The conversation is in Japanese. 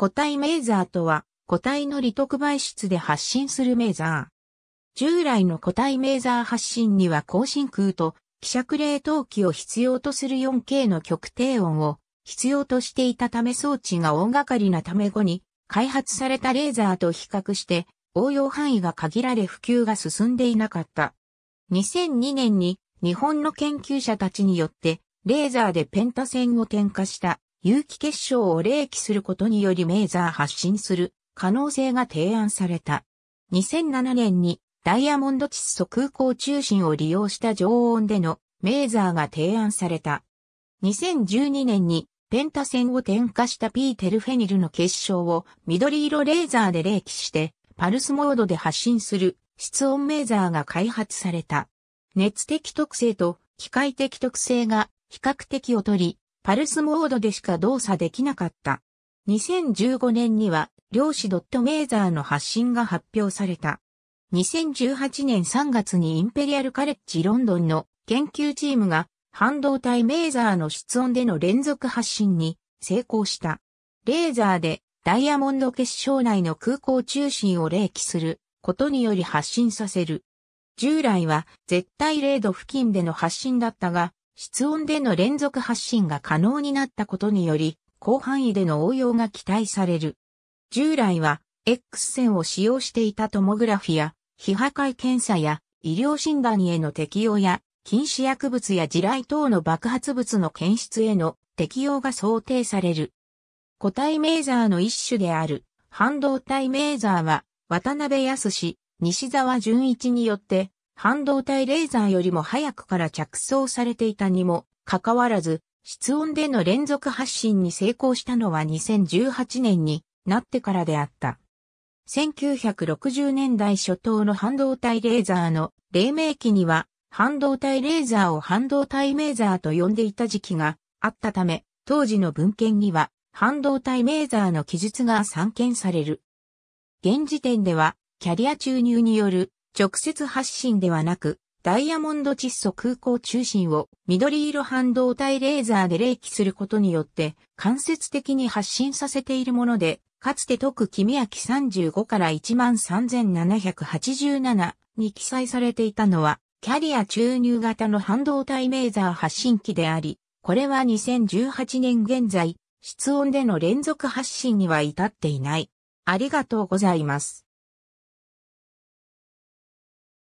個体メーザーとは、個体の利得媒質で発信するメーザー。従来の個体メーザー発信には高真空と希釈冷凍機を必要とする 4K の極低音を必要としていたため装置が大掛かりなため後に開発されたレーザーと比較して応用範囲が限られ普及が進んでいなかった。2002年に日本の研究者たちによってレーザーでペンタ線を点火した有機結晶を冷気することによりメーザー発信する可能性が提案された。2007年にダイヤモンド窒素空港中心を利用した常温でのメーザーが提案された。2012年にペンタ線を点火したピーテルフェニルの結晶を緑色レーザーで冷気してパルスモードで発信する室温メーザーが開発された。熱的特性と機械的特性が比較的劣り、パルスモードでしか動作できなかった。2015年には、量子ドットメーザーの発信が発表された。2018年3月にインペリアルカレッジロンドンの研究チームが半導体メーザーの室温での連続発信に成功した。レーザーでダイヤモンド結晶内の空港中心を冷気することにより発信させる。従来は絶対0度付近での発信だったが、室温での連続発進が可能になったことにより、広範囲での応用が期待される。従来は、X 線を使用していたトモグラフィや、非破壊検査や、医療診断への適用や、禁止薬物や地雷等の爆発物の検出への適用が想定される。固体メーザーの一種である半導体メーザーは渡辺康西沢純一によって半導体レーザーよりも早くから着想されていたにもかかわらず、室温での連続発信に成功したのは2018年になってからであった。1960年代初頭の半導体レーザーの黎明期には、半導体レーザーを半導体メーザーと呼んでいた時期があったため、当時の文献には、半導体メーザーの記述が散見される。現時点では、キャリア注入による直接発進ではなく、ダイヤモンド窒素空港中心を緑色半導体レーザーで冷気することによって間接的に発進させているもので、かつて特君明35から13787に記載されていたのは、キャリア注入型の半導体レーザー発信機であり、これは2018年現在、室温での連続発信には至っていない。ありがとうございます。